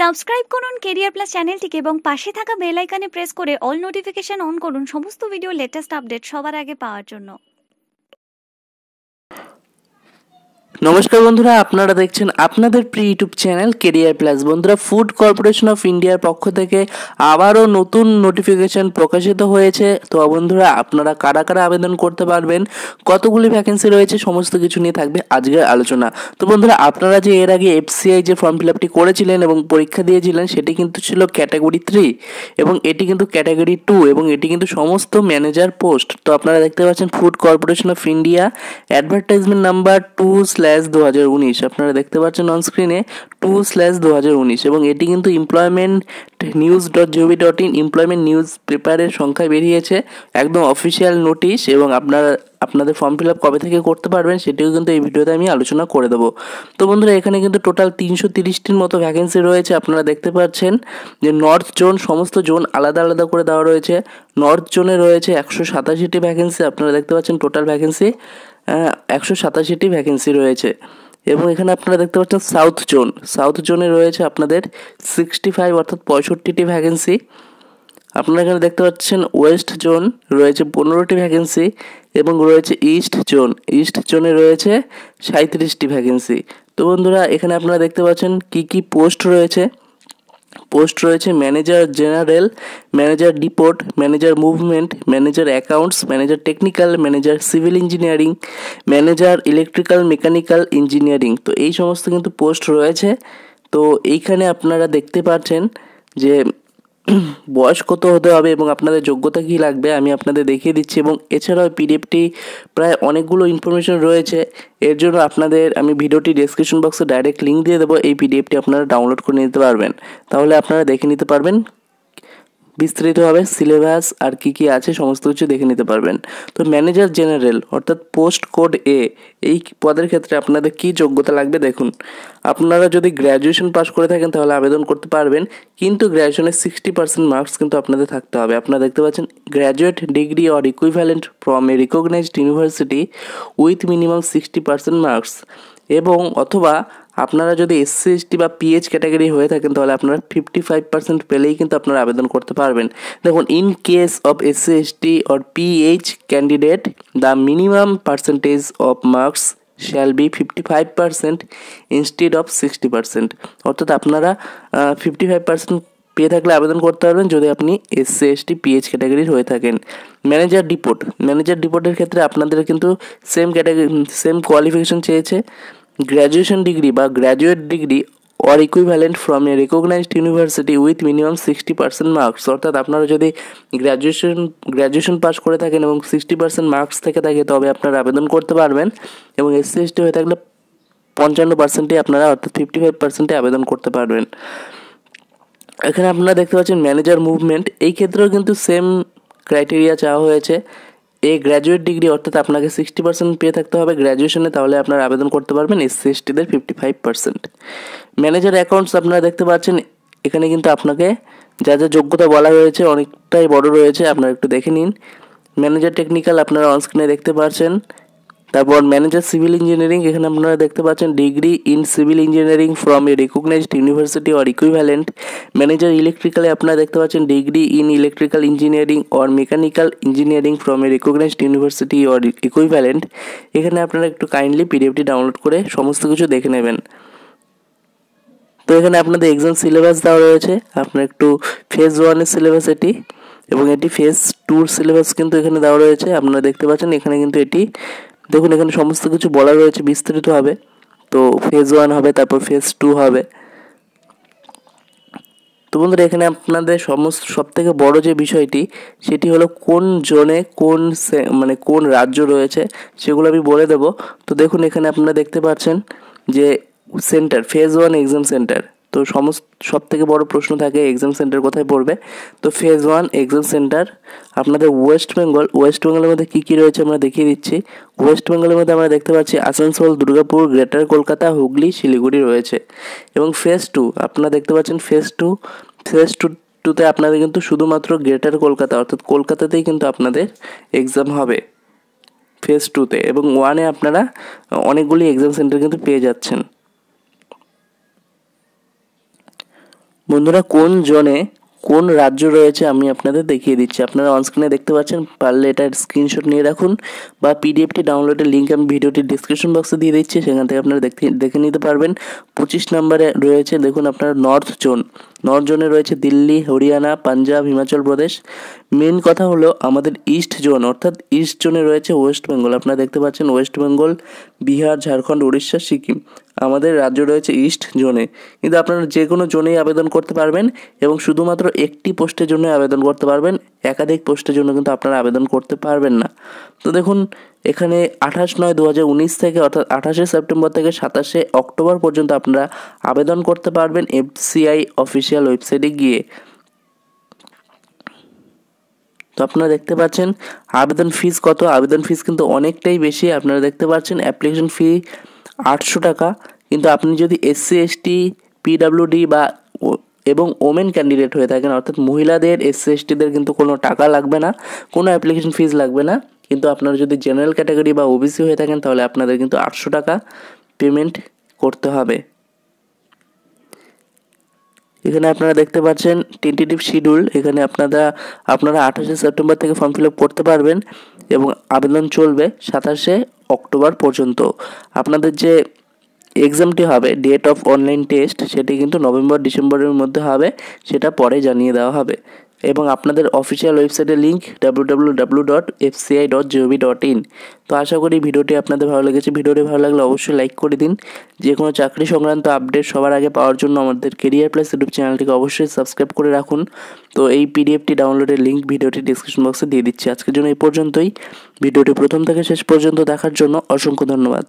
subscribe করুন career plus চ্যানেলটিকে এবং পাশে থাকা বেল আইকনে প্রেস করে অল নোটিফিকেশন অন করুন সমস্ত ভিডিও লেটেস্ট আপডেট সবার আগে পাওয়ার জন্য নমস্কার বন্ধুরা আপনারা দেখছেন আপনাদের প্রি ইউটিউব চ্যানেল কেরিয়ার প্লাস বন্ধুরা ফুড কর্পোরেশন অফ ইন্ডিয়ার পক্ষ থেকে আবারও নতুন নোটিফিকেশন প্রকাশিত হয়েছে তো বন্ধুরা আপনারা কারা কারা আবেদন করতে পারবেন কতগুলি ভ্যাকেন্সি রয়েছে সমস্ত কিছু নিয়ে থাকবে আজকের আলোচনা তো বন্ধুরা আপনারা যে এর আগে এফসিআই যে ফর্ম ফিল আপটি করেছিলেন এবং পরীক্ষা দিয়েছিলেন সেটি কিন্তু ছিল ক্যাটাগরি থ্রি এবং এটি কিন্তু ক্যাটাগরি টু এবং এটি কিন্তু সমস্ত ম্যানেজার পোস্ট তো আপনারা দেখতে পাচ্ছেন food corporation of India advertisement number two slash slash দু হাজার উনিশ আপনারা দেখতে পাচ্ছেন স্ক্রিনে টু স্ল্যাশ দু হাজার উনিশ এবং এটি কিন্তু employment news dot gov dot in employment news পেপারের সংখ্যায় বেরিয়েছে একদম অফিসিয়াল নোটিশ এবং আপনারা আপনাদের ফর্ম ফিল আপ কবে থেকে করতে পারবেন সেটিও কিন্তু এই ভিডিওতে আমি আলোচনা করে দেবো তো বন্ধুরা এখানে কিন্তু টোটাল তিনশো তিরিশটির মতো ভ্যাকেন্সি রয়েছে আপনারা দেখতে পাচ্ছেন যে নর্থ জোন সমস্ত জোন আলাদা আলাদা করে দেওয়া রয়েছে নর্থ জোনে রয়েছে একশো সাতাশিটি ভ্যাকেন্সি আপনারা দেখতে পাচ্ছেন টোটাল ভ্যাকেন্সি একশো সাতাশিটি ভ্যাকেন্সি রয়েছে এবং এখানে আপনারা দেখতে পাচ্ছেন সাউথ জোন সাউথ জোনে রয়েছে আপনাদের সিক্সটি ফাইভ অর্থাৎ পঁয়ষট্টিটি ভ্যাকেন্সি আপনারা এখানে দেখতে পাচ্ছেন ওয়েস্ট জোন রয়েছে পনেরোটি ভ্যাকেন্সি এবং রয়েছে ইস্ট জোন ইস্ট জোনে রয়েছে সাঁত্রিশটি ভ্যাকেন্সি তো বন্ধুরা এখানে আপনারা দেখতে পাচ্ছেন কি কি পোস্ট রয়েছে পোস্ট রয়েছে manager general manager depot manager movement manager accounts manager technical manager civil engineering manager electrical mechanical engineering তো এই সমস্ত কিন্তু পোস্ট রয়েছে তো এইখানে আপনারা দেখতে পাচ্ছেন যে বয়স কত হতে হবে এবং আপনাদের যোগ্যতা কী লাগবে আমি আপনাদের দেখিয়ে দিচ্ছি এবং এছাড়াও পিডিএফটি প্রায় অনেকগুলো ইনফরমেশন রয়েছে এর জন্য আপনাদের আমি ভিডিওটি ডেসক্রিপশন বক্সে ডাইরেক্ট লিঙ্ক দিয়ে দেবো এই পিডিএফটি আপনারা ডাউনলোড করে নিতে পারবেন তাহলে আপনারা দেখে নিতে পারবেন বিস্তারিতভাবে সিলেবাস আর কি কি আছে সমস্ত কিছু দেখে নিতে পারবেন তো ম্যানেজার জেনারেল অর্থাৎ পোস্ট কোড এ এই পদের ক্ষেত্রে আপনাদের কি যোগ্যতা লাগবে দেখুন আপনারা যদি গ্র্যাজুয়েশন পাস করে থাকেন তাহলে আবেদন করতে পারবেন কিন্তু গ্র্যাজুয়েশনের সিক্সটি পার্সেন্ট মার্কস কিন্তু আপনাদের থাকতে হবে আপনারা দেখতে পাচ্ছেন graduate degree or equivalent from a recognised university with minimum sixty percent marks এবং অথবা আপনারা যদি এসসি এসটি বা পিএইচ ক্যাটাগরি হয়ে থাকেন তাহলে আপনারা ফিফটি ফাইভ পার্সেন্ট পেলেই কিন্তু আপনারা আবেদন করতে পারবেন দেখুন in case of SC ST or PH candidate the minimum percentage of marks shall be fifty five percent instead of sixty percent অর্থাৎ আপনারা ফিফটি ফাইভ পার্সেন্ট পেয়ে থাকলে আবেদন করতে পারবেন যদি আপনি এসসি এসটি পিএইচ ক্যাটাগরির হয়ে থাকেন ম্যানেজার ডিপোর্ট ম্যানেজার ডিপোর্টের ক্ষেত্রে আপনাদের কিন্তু সেম ক্যাটাগরি সেম কোয়ালিফিকেশন চেয়েছে গ্র্যাজুয়েশন ডিগ্রি বা graduate degree or equivalent from a recognised university with minimum sixty percent marks অর্থাৎ আপনারা যদি গ্র্যাজুয়েশন গ্র্যাজুয়েশন পাস করে থাকেন এবং সিক্সটি পার্সেন্ট মার্কস থেকে থাকে তবে আপনারা আবেদন করতে পারবেন এবং এসসি এসটি হয়ে থাকলে পঞ্চান্ন পার্সেন্টে আপনারা অর্থাৎ ফিফটি ফাইভ পার্সেন্টে আবেদন করতে পারবেন এখানে আপনারা দেখতে পাচ্ছেন ম্যানেজার মুভমেন্ট এই ক্ষেত্রেও কিন্তু সেম ক্রাইটেরিয়া চাওয়া হয়েছে এ গ্র্যাজুয়েট ডিগ্রি অর্থাৎ আপনাকে সিক্সটি পার্সেন্ট পেয়ে থাকতে হবে গ্র্যাজুয়েশনে তাহলে আপনার আবেদন করতে পারবেন এসসি এসটিদের fifty five percent manager accounts আপনারা দেখতে পাচ্ছেন এখানে কিন্তু আপনাকে যা যা যোগ্যতা বলা হয়েছে অনেকটাই বড় রয়েছে আপনারা একটু দেখে নিন ম্যানেজার টেকনিক্যাল আপনারা অনস্ক্রিনে দেখতে পাচ্ছেন তারপর ম্যানেজার সিভিল ইঞ্জিনিয়ারিং এখানে আপনারা দেখতে পাচ্ছেন degree in civil engineering from a recognised university or equivalent manager ইলেকট্রিক্যালে আপনারা দেখতে পাচ্ছেন degree in electrical engineering or mechanical engineering from a recognised university or equivalent এখানে আপনারা একটু কাইন্ডলি পিডিএফটি ডাউনলোড করে সমস্ত কিছু দেখে নেবেন তো এখানে আপনাদের এক্সাম সিলেবাস দেওয়া রয়েছে আপনার একটু ফেজ ওয়ানের সিলেবাস এটি এবং এটি ফেজ টুর সিলেবাস কিন্তু এখানে দেওয়া রয়েছে আপনারা দেখতে পাচ্ছেন এখানে কিন্তু এটি দেখুন এখানে সমস্ত কিছু বলা রয়েছে বিস্তারিতভাবে তো ফেজ ওয়ান হবে তারপর ফেজ টু হবে তো বন্ধুরা এখানে আপনাদের সমস্ত সব থেকে বড় যে বিষয়টি সেটি হলো কোন জোনে কোন মানে কোন রাজ্য রয়েছে সেগুলো আমি বলে দেব তো দেখুন এখানে আপনারা দেখতে পাচ্ছেন যে centre phase one exam centre তো সমস্ত সব থেকে বড় প্রশ্ন থাকে এক্সাম সেন্টার কোথায় পড়বে তো ফেজ ওয়ান এক্সাম সেন্টার আপনাদের ওয়েস্ট বেঙ্গল ওয়েস্ট বেঙ্গলের মধ্যে কী কী রয়েছে আমরা দেখিয়ে দিচ্ছি ওয়েস্ট বেঙ্গলের মধ্যে আমরা দেখতে পাচ্ছি আসানসোল দুর্গাপুর গ্রেটার কলকাতা হুগলি শিলিগুড়ি রয়েছে এবং ফেজ টু আপনারা দেখতে পাচ্ছেন ফেজ টু ফেজ টু টুতে আপনাদের কিন্তু শুধুমাত্র গ্রেটার কলকাতা অর্থাৎ কলকাতাতেই কিন্তু আপনাদের এক্সাম হবে ফেজ টুতে এবং ওয়ানে আপনারা অনেকগুলি এক্সাম সেন্টার কিন্তু পেয়ে যাচ্ছেন বন্ধুরা কোন জোনে কোন রাজ্য রয়েছে আমি আপনাদের দেখিয়ে দিচ্ছি আপনারা অনস্ক্রিনে দেখতে পাচ্ছেন পারলে এটা স্ক্রিনশট নিয়ে রাখুন বা পিডিএফটি ডাউনলোডের লিঙ্ক আমি ভিডিওটি ডিসক্রিপশন বক্সে দিয়ে দিচ্ছি সেখান থেকে আপনারা দেখতে দেখে নিতে পারবেন পঁচিশ নম্বরে রয়েছে দেখুন আপনার নর্থ জোন নর্থ জোনে রয়েছে দিল্লি হরিয়ানা পাঞ্জাব হিমাচল প্রদেশ মেন কথা হলো আমাদের ইস্ট জোন অর্থাৎ ইস্ট জোনে রয়েছে ওয়েস্ট বেঙ্গল আপনারা দেখতে পাচ্ছেন ওয়েস্ট বেঙ্গল বিহার ঝাড়খণ্ড উড়িষ্যা সিকিম আমাদের রাজ্য রয়েছে ইস্ট জোনে কিন্তু আপনারা যে কোনো জোনেই আবেদন করতে পারবেন এবং শুধুমাত্র একটি পোস্টের জন্য আবেদন করতে পারবেন একাধিক পোস্টের জন্য কিন্তু আপনারা আবেদন করতে পারবেন না তো দেখুন এখানে আঠাশ নয় দু হাজার উনিশ থেকে অর্থাৎ আঠাশে সেপ্টেম্বর থেকে সাতাশে অক্টোবর পর্যন্ত আপনারা আবেদন করতে পারবেন এফসিআই অফিসিয়াল ওয়েবসাইটে গিয়ে তো আপনারা দেখতে পাচ্ছেন আবেদন ফিস কত আবেদন ফিস কিন্তু অনেকটাই বেশি আপনারা দেখতে পাচ্ছেন অ্যাপ্লিকেশন ফি আটশো টাকা কিন্তু আপনি যদি এসসি এসটি পিডাব্লিউডি বা এবং ওমেন ক্যান্ডিডেট হয়ে থাকেন অর্থাৎ মহিলাদের এসসি এসটিদের কিন্তু কোনো টাকা লাগবে না কোনো অ্যাপ্লিকেশন ফিজ লাগবে না কিন্তু আপনারা যদি জেনারেল ক্যাটাগরি বা ওবিসি হয়ে থাকেন তাহলে আপনাদের কিন্তু আটশো টাকা পেমেন্ট করতে হবে এখানে আপনারা দেখতে পাচ্ছেন টেন্টেটিভ শিডিউল এখানে আপনারা আপনারা আঠাশে সেপ্টেম্বর থেকে ফর্ম ফিল আপ করতে পারবেন এবং আবেদন চলবে সাতাশে অক্টোবর পর্যন্ত আপনাদের যে এক্সামটি হবে ডেট অফ অনলাইন টেস্ট সেটি কিন্তু নভেম্বর ডিসেম্বরের মধ্যে হবে সেটা পরে জানিয়ে দেওয়া হবে এবং আপনাদের অফিসিয়াল ওয়েবসাইটের link W dot FCI dot gov dot in তো আশা করি ভিডিওটি আপনাদের ভালো লেগেছে ভিডিওটি ভালো লাগলে অবশ্যই লাইক করে দিন যে কোনো চাকরি সংক্রান্ত আপডেট সবার আগে পাওয়ার জন্য আমাদের কেরিয়ার প্লাস ইউটিউব চ্যানেলটিকে অবশ্যই সাবস্ক্রাইব করে রাখুন তো এই পিডিএফটি ডাউনলোডের লিঙ্ক ভিডিওটি ডিসক্রিপশন বক্সে দিয়ে দিচ্ছি আজকের জন্য এই পর্যন্তই ভিডিওটি প্রথম থেকে শেষ পর্যন্ত দেখার জন্য অসংখ্য ধন্যবাদ